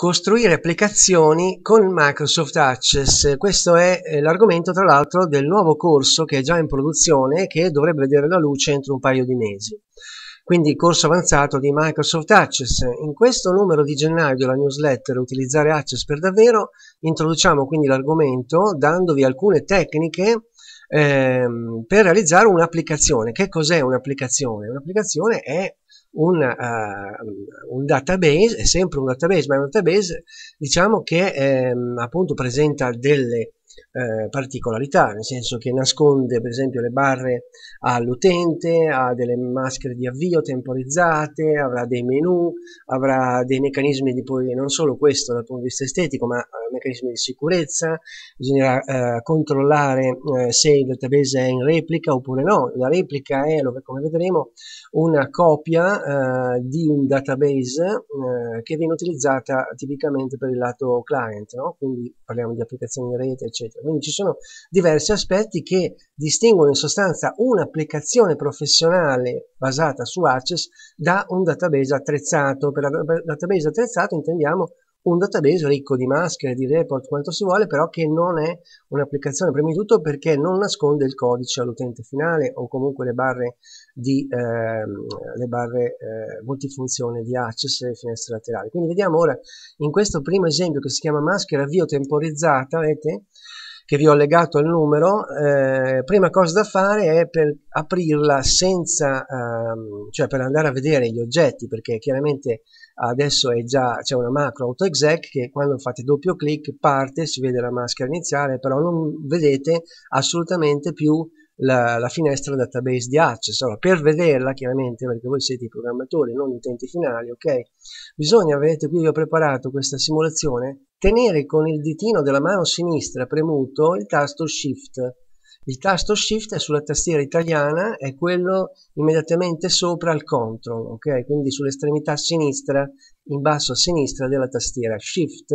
costruire applicazioni con Microsoft Access. Questo è eh, l'argomento, tra l'altro, del nuovo corso che è già in produzione e che dovrebbe vedere la luce entro un paio di mesi. Quindi corso avanzato di Microsoft Access. In questo numero di gennaio della newsletter Utilizzare Access per davvero introduciamo quindi l'argomento dandovi alcune tecniche ehm, per realizzare un'applicazione. Che cos'è un'applicazione? Un'applicazione è un, uh, un, database, è sempre un database, ma è un database diciamo che ehm, appunto presenta delle eh, particolarità, nel senso che nasconde per esempio le barre all'utente, ha delle maschere di avvio temporizzate, avrà dei menu, avrà dei meccanismi di poi, non solo questo dal punto di vista estetico, ma eh, meccanismi di sicurezza, bisognerà eh, controllare eh, se il database è in replica oppure no, la replica è, come vedremo, una copia eh, di un database eh, che viene utilizzata tipicamente per il lato client, no? quindi parliamo di applicazioni in rete, eccetera eccetera. Quindi ci sono diversi aspetti che distinguono in sostanza un'applicazione professionale basata su Access da un database attrezzato. Per, database attrezzato intendiamo un database ricco di maschere, di report, quanto si vuole, però che non è un'applicazione, prima di tutto perché non nasconde il codice all'utente finale o comunque le barre, di, eh, le barre eh, multifunzione di access e finestre laterali. Quindi vediamo ora in questo primo esempio che si chiama maschera avvio temporizzata, vedete? che vi ho legato al numero, eh, prima cosa da fare è per aprirla senza, ehm, cioè per andare a vedere gli oggetti, perché chiaramente adesso è già, c'è una macro autoexec che quando fate doppio clic parte, si vede la maschera iniziale, però non vedete assolutamente più la, la finestra database di Access. Allora, per vederla chiaramente, perché voi siete i programmatori, non gli utenti finali, ok? Bisogna, vedete qui io ho preparato questa simulazione, tenere con il ditino della mano sinistra premuto il tasto Shift. Il tasto Shift è sulla tastiera italiana, è quello immediatamente sopra al Control, ok? Quindi sull'estremità sinistra, in basso a sinistra della tastiera Shift.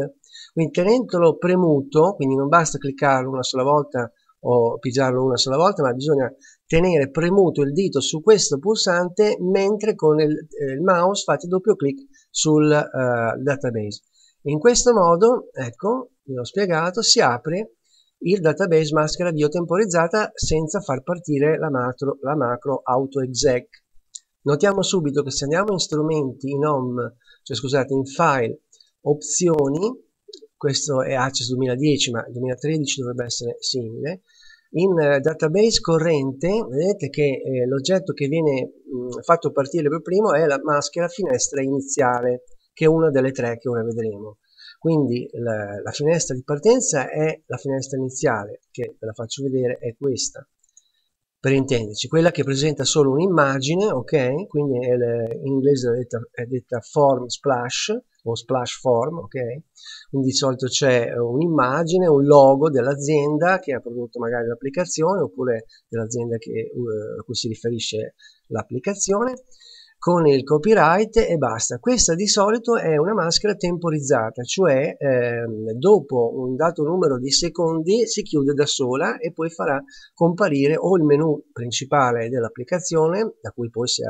Quindi tenendolo premuto, quindi non basta cliccarlo una sola volta o pigiarlo una sola volta, ma bisogna tenere premuto il dito su questo pulsante mentre con il, eh, il mouse fate doppio clic sul uh, database. In questo modo, ecco, vi ho spiegato, si apre il database maschera biotemporizzata senza far partire la macro, la macro autoexec. Notiamo subito che se andiamo in strumenti, in home, cioè scusate, in file, opzioni, questo è Access 2010 ma 2013 dovrebbe essere simile, in eh, database corrente vedete che eh, l'oggetto che viene mh, mm, fatto partire per primo è la maschera finestra iniziale che è una delle tre che ora vedremo quindi la, la finestra di partenza è la finestra iniziale che ve la faccio vedere è questa per intenderci quella che presenta solo un'immagine ok quindi è le, eh, in inglese è detta, è detta form splash o splash form, ok? Quindi di solito c'è eh, un'immagine, un logo dell'azienda che ha prodotto magari l'applicazione oppure dell'azienda che, uh, a cui si riferisce l'applicazione con il copyright e basta. Questa di solito è una maschera temporizzata, cioè ehm, dopo un dato numero di secondi si chiude da sola e poi farà comparire o il menu principale dell'applicazione, da cui poi si,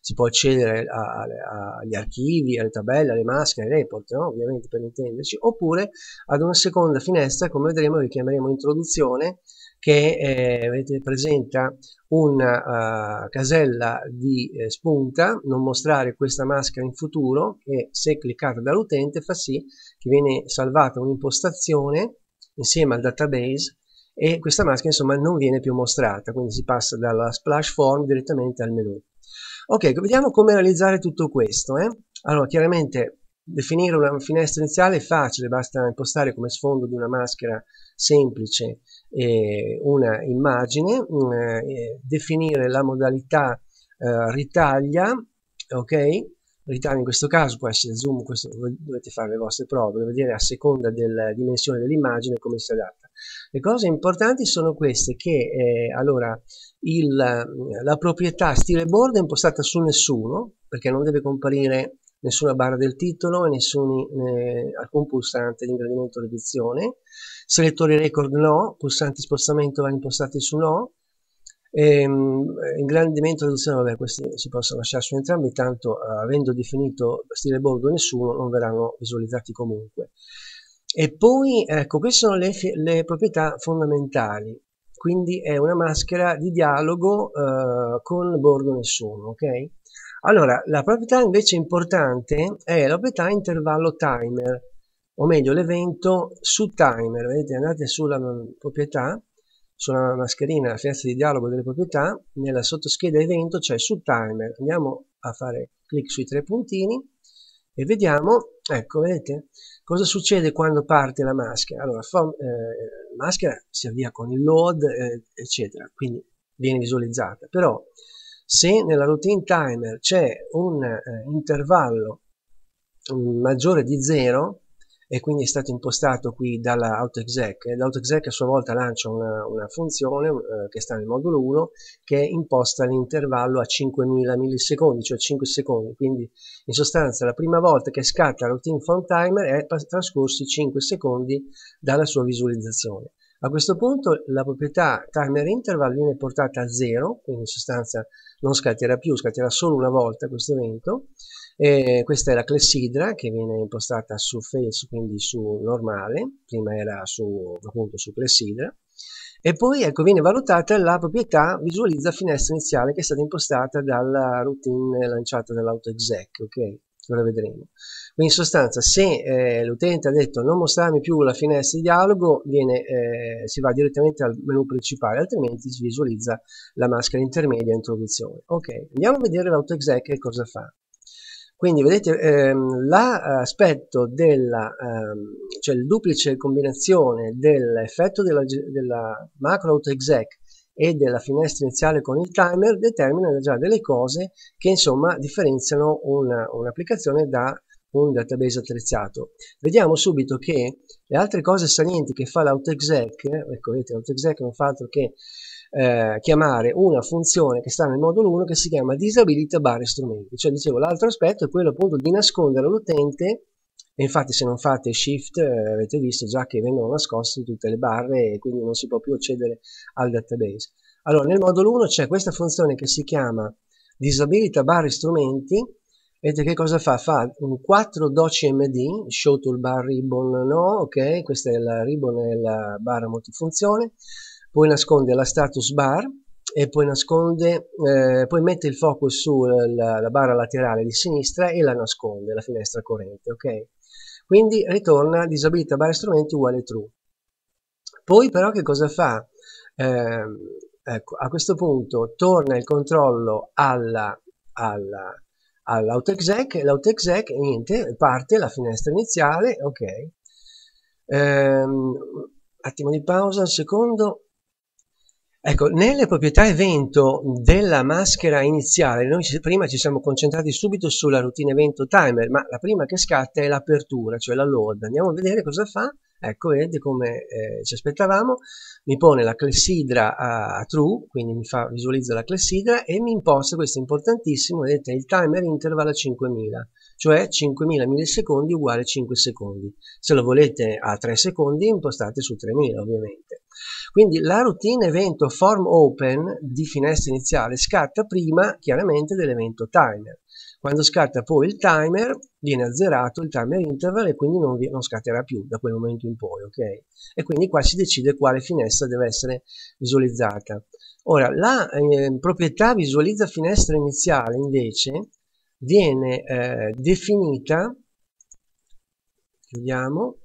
si può accedere agli archivi, alle tabelle, alle maschere, ai report, no? ovviamente per intenderci, oppure ad una seconda finestra, come vedremo, richiameremo introduzione, che eh, presenta una uh, eh, casella di eh, spunta, non mostrare questa maschera in futuro e se cliccata dall'utente fa sì che viene salvata un'impostazione insieme al database e questa maschera insomma non viene più mostrata, quindi si passa dalla splash form direttamente al menu. Ok, vediamo come realizzare tutto questo. Eh? Allora, chiaramente definire una finestra iniziale è facile, basta impostare come sfondo di una maschera semplice eh, una immagine, mm, eh, definire la modalità eh, ritaglia, ok? Ritaglia in questo caso può essere zoom, questo dovete fare le vostre prove, vedere a seconda della eh, dimensione dell'immagine come si adatta. Le cose importanti sono queste, che eh, allora il, la proprietà stile border è impostata su nessuno, perché non deve comparire nessuna barra del titolo e nessun, eh, alcun pulsante di ingrandimento o riduzione. Selettori record no, pulsanti spostamento vanno impostati su no. Ehm, eh, ingrandimento e riduzione, vabbè, questi si possono lasciare su entrambi, tanto eh, avendo definito stile bordo nessuno, non verranno visualizzati comunque. E poi, ecco, queste sono le, le proprietà fondamentali quindi è una maschera di dialogo eh, con bordo nessuno, ok? Allora, la proprietà invece importante è la proprietà intervallo timer, o meglio l'evento su timer. Vedete, andate sulla proprietà, sulla mascherina, la finestra di dialogo delle proprietà, nella sottoscheda evento c'è cioè su timer. Andiamo a fare clic sui tre puntini e vediamo, ecco, vedete, cosa succede quando parte la maschera. Allora, la eh, maschera si avvia con il load, eh, eccetera, quindi viene visualizzata. Però se nella routine timer c'è un eh, intervallo mm, maggiore di 0 e quindi è stato impostato qui dall'autoexec e l'autoexec a sua volta lancia una, una funzione eh, che sta nel modulo 1 che imposta l'intervallo a 5000 millisecondi cioè 5 secondi quindi in sostanza la prima volta che scatta la routine phone timer è trascorsi 5 secondi dalla sua visualizzazione a questo punto la proprietà timer interval viene portata a zero, quindi in sostanza non scatterà più, scatterà solo una volta questo evento. E questa è la clessidra che viene impostata su face, quindi su normale, prima era su, appunto su clessidra. E poi ecco, viene valutata la proprietà visualizza finestra iniziale che è stata impostata dalla routine lanciata dall'autoexec, ok? Ora vedremo. Quindi in sostanza se eh, l'utente ha detto non mostrarmi più la finestra di dialogo, viene, eh, si va direttamente al menu principale, altrimenti si visualizza la maschera intermedia introduzione. Ok, andiamo a vedere l'autoexec che cosa fa. Quindi vedete ehm, l'aspetto della, ehm, cioè il duplice combinazione dell'effetto della, della macro autoexec e della finestra iniziale con il timer determina già delle cose che insomma differenziano un'applicazione un da un database attrezzato. Vediamo subito che le altre cose salienti che fa l'autoexec, ecco vedete l'autoexec non fa altro che eh, chiamare una funzione che sta nel modulo 1 che si chiama disabilita bar strumenti, cioè dicevo l'altro aspetto è quello appunto di nascondere l'utente e infatti se non fate shift eh, avete visto già che vengono nascoste tutte le barre e quindi non si può più accedere al database. Allora nel modulo 1 c'è questa funzione che si chiama disabilita bar strumenti Vedete che cosa fa? Fa un 4 doci MD, show toolbar ribbon no, ok, questa è la ribbon e la barra multifunzione, poi nasconde la status bar e poi nasconde, eh, poi mette il focus sulla eh, la barra laterale di sinistra e la nasconde, la finestra corrente, ok? Quindi ritorna disabilita barra strumenti uguale true. Poi però che cosa fa? Eh, ecco, a questo punto torna il controllo alla, alla all'autoexec, l'autoexec niente, parte la finestra iniziale, ok. Ehm, attimo di pausa, un secondo. Ecco, nelle proprietà evento della maschera iniziale, noi prima ci siamo concentrati subito sulla routine evento timer, ma la prima che scatta è l'apertura, cioè la load. Andiamo a vedere cosa fa. Ecco, vedete come eh, ci aspettavamo, mi pone la clessidra a, a true, quindi mi fa, visualizzo la clessidra e mi imposta, questo importantissimo, vedete il timer interval a 5000, cioè 5000 millisecondi uguale 5 secondi. Se lo volete a 3 secondi impostate su 3000 ovviamente. Quindi la routine evento form open di finestra iniziale scatta prima chiaramente dell'evento timer. Quando scatta poi il timer viene azzerato il timer interval e quindi non, non scatterà più da quel momento in poi, ok? E quindi qua si decide quale finestra deve essere visualizzata. Ora, la eh, proprietà visualizza finestra iniziale invece viene eh, definita, chiudiamo,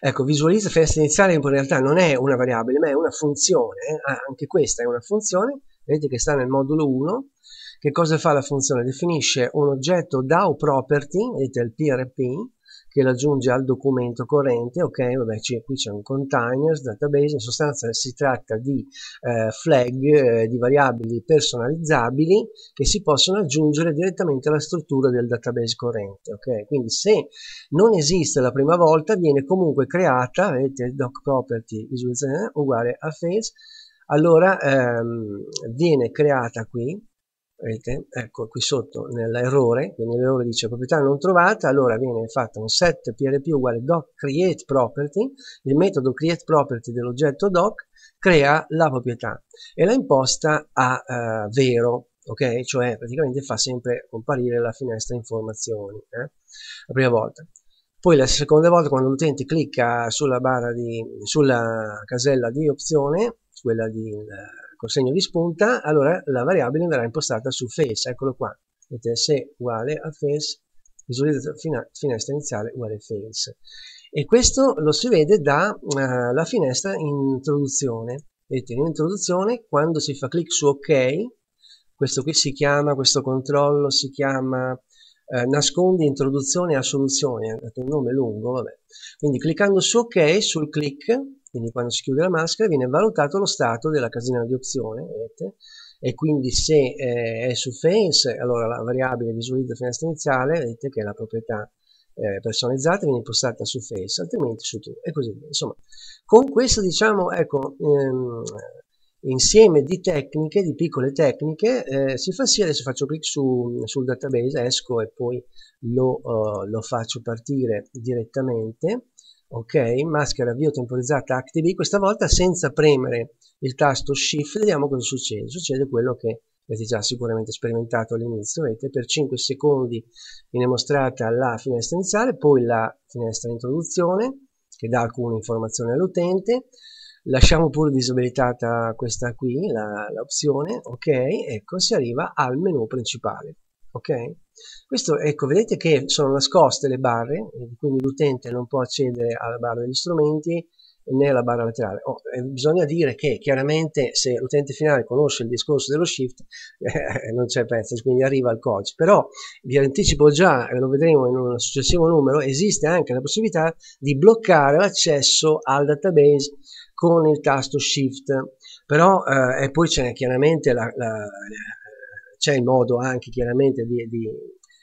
Ecco, visualizza finestra iniziale in realtà non è una variabile, ma è una funzione, eh? anche questa è una funzione, vedete che sta nel modulo 1, che cosa fa la funzione? Definisce un oggetto DAO property, vedete il PRP, che l'aggiunge al documento corrente, ok, vabbè, qui c'è un container, database, in sostanza si tratta di eh, flag, eh, di variabili personalizzabili che si possono aggiungere direttamente alla struttura del database corrente, ok, quindi se non esiste la prima volta viene comunque creata, vedete, doc property visualizzazione uguale a face, allora ehm, viene creata qui, Vedete? Ecco, qui sotto nell'errore, quindi l'errore dice proprietà non trovata, allora viene fatto un set PRP uguale doc create property, il metodo create property dell'oggetto doc crea la proprietà e la imposta a uh, vero, ok? Cioè praticamente fa sempre comparire la finestra informazioni, eh? la prima volta. Poi la seconda volta quando l'utente clicca sulla, di, sulla casella di opzione, quella di eh, col ecco, segno di spunta, allora la variabile verrà impostata su face, eccolo qua, vedete se uguale a face, visualizzazione finestra iniziale uguale a face. E questo lo si vede dalla eh, uh, finestra introduzione. Vedete, in introduzione, quando si fa clic su ok, questo qui si chiama, questo controllo si chiama eh, nascondi introduzione a soluzione, è un nome lungo, vabbè. Quindi cliccando su ok, sul clic, quindi quando si chiude la maschera viene valutato lo stato della casina di opzione, vedete? E quindi se eh, è su Face, allora la variabile visualizza finestra iniziale, vedete che è la proprietà eh, personalizzata viene impostata su Face, altrimenti su True, e così via. Insomma, con questo, diciamo, ecco, ehm, insieme di tecniche, di piccole tecniche, eh, si fa sì, adesso faccio clic su, sul database, esco e poi lo, uh, lo faccio partire direttamente, ok? Maschera avvio temporizzata ActiV, questa volta senza premere il tasto Shift, vediamo cosa succede. Succede quello che avete già sicuramente sperimentato all'inizio, vedete, per 5 secondi viene mostrata la finestra iniziale, poi la finestra introduzione, che dà alcune informazioni all'utente, lasciamo pure disabilitata questa qui, l'opzione, ok? Ecco, si arriva al menu principale, ok? Questo, ecco, vedete che sono nascoste le barre, quindi l'utente non può accedere alla barra degli strumenti né alla barra laterale. Oh, eh, bisogna dire che chiaramente se l'utente finale conosce il discorso dello shift eh, non c'è pezzo, quindi arriva al codice. Però vi anticipo già, eh, lo vedremo in un successivo numero, esiste anche la possibilità di bloccare l'accesso al database con il tasto shift. Però, eh, e poi c'è chiaramente la, la c'è il modo anche chiaramente di, di,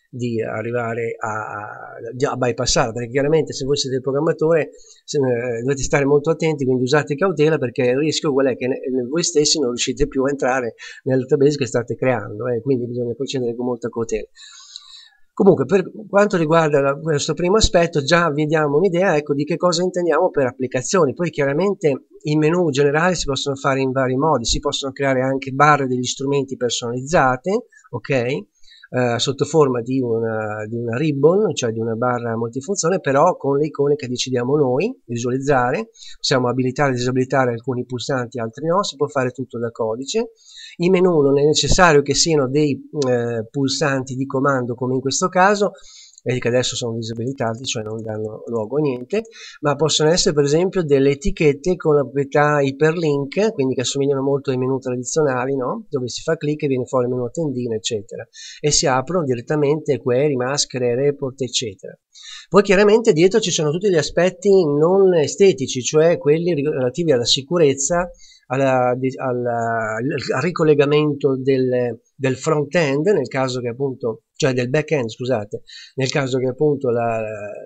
di arrivare a, a bypassare, perché chiaramente se voi siete il programmatore se, eh, dovete stare molto attenti, quindi usate cautela perché il rischio qual è che ne, voi stessi non riuscite più a entrare nel database che state creando, eh, quindi bisogna procedere con molta cautela. Comunque, per quanto riguarda la, questo primo aspetto, già vi diamo un'idea ecco, di che cosa intendiamo per applicazioni. Poi chiaramente i menu generali si possono fare in vari modi, si possono creare anche barre degli strumenti personalizzate, ok? eh, sotto forma di una, di una, ribbon, cioè di una barra multifunzione, però con le icone che decidiamo noi di visualizzare, possiamo abilitare e disabilitare alcuni pulsanti, altri no, si può fare tutto da codice. I menu non è necessario che siano dei eh, pulsanti di comando come in questo caso, vedi che adesso sono disabilitati, cioè non danno luogo a niente, ma possono essere per esempio delle etichette con la proprietà hyperlink, quindi che assomigliano molto ai menu tradizionali, no? dove si fa clic e viene fuori il menu a tendina, eccetera, e si aprono direttamente query, maschere, report, eccetera. Poi chiaramente dietro ci sono tutti gli aspetti non estetici, cioè quelli relativi alla sicurezza, alla, alla, al ricollegamento del, del front-end, nel caso che appunto cioè del back-end, scusate, nel caso che appunto la,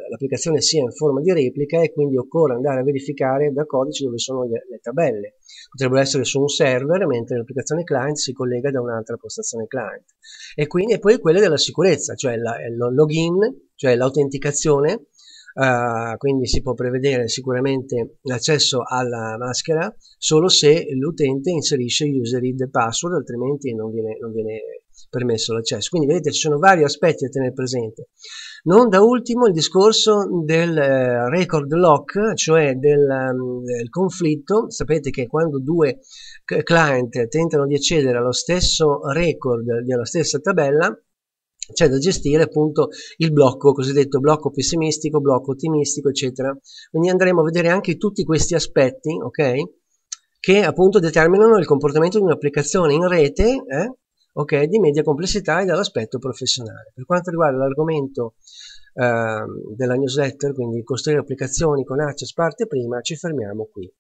l'applicazione sia in forma di replica e quindi occorre andare a verificare da codice dove sono le, le tabelle. Potrebbero essere su un server, mentre l'applicazione client si collega da un'altra postazione client. E, quindi, e poi quella della sicurezza, cioè la, il login, cioè l'autenticazione, Uh, quindi si può prevedere sicuramente l'accesso alla maschera solo se l'utente inserisce user id e password altrimenti non viene, non viene permesso l'accesso. Quindi vedete ci sono vari aspetti da tenere presente. Non da ultimo il discorso del eh, record lock, cioè del, um, del, conflitto. Sapete che quando due client tentano di accedere allo stesso record, della stessa tabella, c'è da gestire appunto il blocco cosiddetto blocco pessimistico, blocco ottimistico, eccetera. Quindi andremo a vedere anche tutti questi aspetti, ok? Che appunto determinano il comportamento di un'applicazione in rete eh? ok, di media complessità e dall'aspetto professionale. Per quanto riguarda l'argomento eh, della newsletter, quindi costruire applicazioni con Access parte prima, ci fermiamo qui.